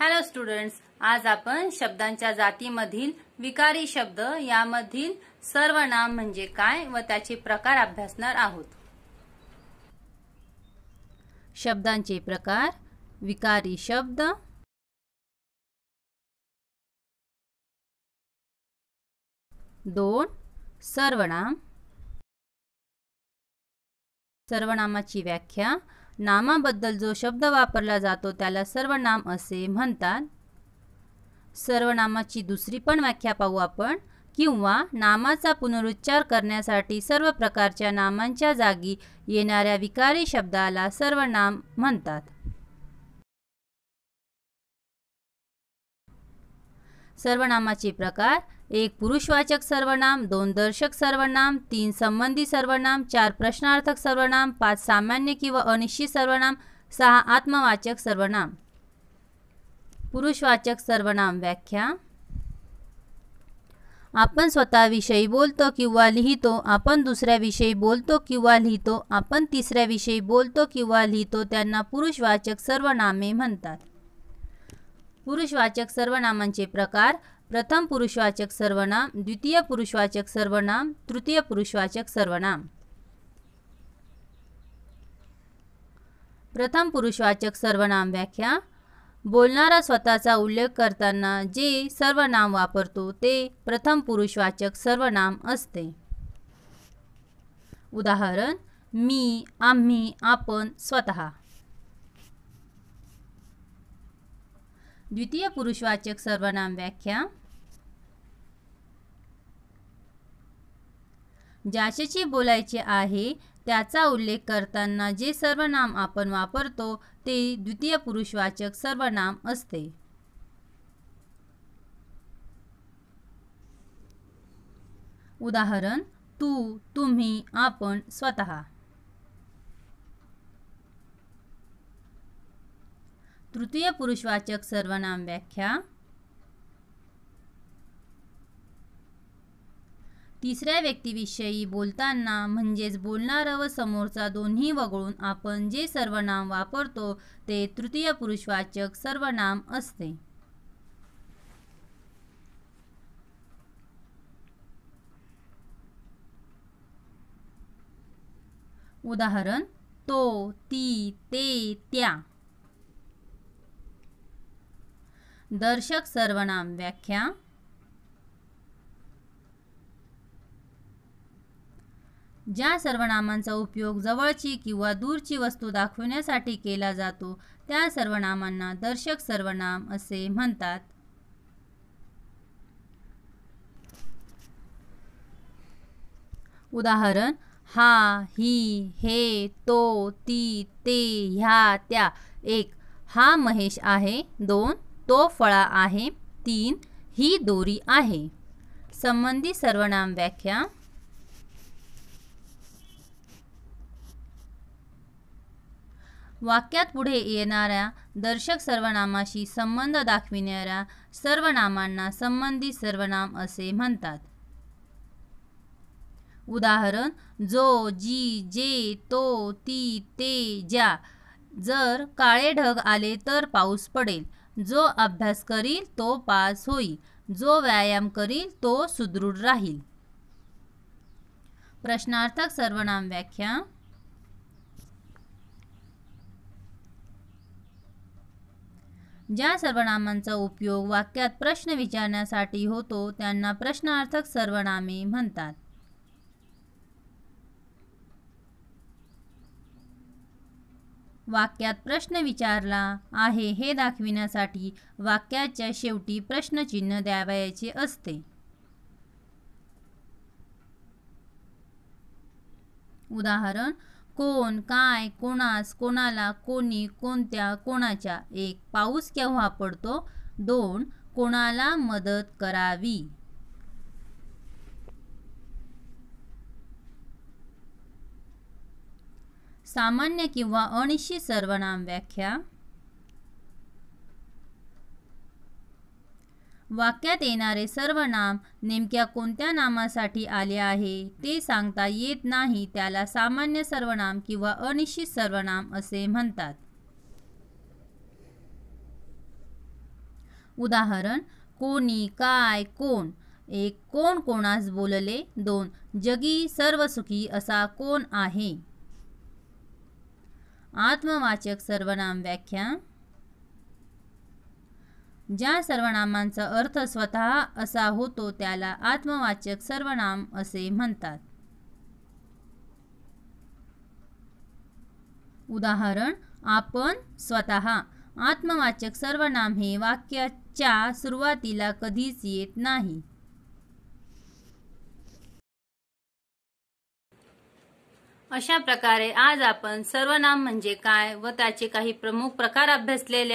hello students आज आपण शब्दांच्या जातीमधील विकारी शब्द यामधील सर्वनाम म्हणजे काय व त्याचे प्रकार अभ्यासणार आहोत शब्दांचे प्रकार विकारी शब्द दोन सर्वनाम सर्वनामाची व्याख्या नामाबद्दल जो शब्द वापरला जातो त्याला सर्वनाम असे म्हणतात सर्वनामाची दुसरी पण व्याख्या पाहू आपण किंवा नामाचा पुनरुच्चार करण्यासाठी सर्व प्रकारच्या नामांच्या जागी येणाऱ्या विकारी शब्दाला सर्वनाम म्हणतात सर्वनामाचे प्रकार एक पुरुषवाचक सर्वनाम दोन दर्शक सर्वनाम तीन संबंधी सर्वनाम चार प्रश्नार्थक सर्वनाम पाच सामान्य किंवा अनिश्चित सर्वनाम सहा आत्मवाचक सर्वनाम पुरुषवाचक सर्वनाम व्याख्या आपण स्वतःविषयी बोलतो किंवा लिहितो आपण दुसऱ्याविषयी बोलतो किंवा लिहितो आपण तिसऱ्याविषयी बोलतो किंवा लिहितो त्यांना पुरुषवाचक सर्वनामे म्हणतात पुरुषवाचक सर्वनामांचे प्रकार प्रथम पुरुषवाचक सर्वनाम द्वितीय पुरुषवाचक सर्वनाम तृतीय पुरुषवाचक सर्वनाम प्रथम पुरुषवाचक सर्वनाम व्याख्या बोलणारा स्वतःचा उल्लेख करताना जे सर्वनाम वापरतो ते प्रथम पुरुषवाचक सर्वनाम असते उदाहरण मी आम्ही आपण स्वतः द्वितीय पुरुषवाचक सर्वनाम व्याख्या ज्याच्याशी बोलायचे आहे त्याचा उल्लेख करताना जे सर्वनाम आपण वापरतो ते द्वितीय पुरुषवाचक सर्वनाम असते उदाहरण तू तुम्ही आपण स्वतः तृतीय पुरुषवाचक सर्वनाम व्याख्या तिसऱ्या व्यक्तीविषयी बोलताना म्हणजेच बोलणारं व समोरचा दोन्ही वगळून आपण जे सर्वनाम वापरतो ते तृतीय पुरुषवाचक सर्वनाम असते उदाहरण तो ती ते त्या दर्शक सर्वनाम व्याख्या ज्या सर्वनामांचा उपयोग जवळची किंवा दूरची वस्तू दाखवण्यासाठी केला जातो त्या सर्वनामांना दर्शक सर्वनाम असे म्हणतात उदाहरण हा ही हे तो ती ते ह्या त्या एक हा महेश आहे दोन तो फळा आहे तीन ही दोरी आहे संबंधी सर्वनाम व्याख्या वाक्यात पुढे येणाऱ्या दर्शक सर्वनामाशी संबंध दाखविणाऱ्या सर्वनामांना संबंधित सर्वनाम असे म्हणतात उदाहरण जो जी जे तो ती ते ज्या जर काळे ढग आले तर पाऊस पडेल जो अभ्यास करील तो पास होईल जो व्यायाम करील तो सुदृढ राहील प्रश्नार्थक सर्वनाम व्याख्या ज्या सर्वनामांचा उपयोग वाक्यात प्रश्न विचारण्यासाठी होतो त्यांना प्रश्नार्थक सर्वनामे म्हणतात वाक्यात प्रश्न विचारला आहे हे दाखविण्यासाठी वाक्याच्या शेवटी प्रश्नचिन्ह द्यावयाचे असते उदाहरण कोण काय कोणास कोणाला कोणी कोणत्या कोणाच्या एक पाऊस केव्हा पडतो दोन कोणाला मदत करावी सामान्य किंवा अनिश्चित सर्वनाम व्याख्या वाक्यात येणारे सर्वनाम नेमक्या कोणत्या नामासाठी आले आहे ते सांगता येत नाही त्याला सामान्य सर्वनाम किंवा अनिश्चित सर्वनाम असे म्हणतात उदाहरण कोणी काय कोण एक कोण कोणास बोलले दोन जगी सर्व सुखी असा कोण आहे आत्मवाचक सर्वनाम व्याख्या ज्या सर्वनामांचा अर्थ स्वतः असा होतो त्याला आत्मवाचक सर्वनाम असे म्हणतात उदाहरण आपण स्वतः आत्मवाचक सर्वनाम हे वाक्याच्या सुरुवातीला कधीच येत नाही अशा प्रकारे आज आपण सर्वनाम म्हणजे काय व त्याचे काही प्रमुख प्रकार अभ्यासलेले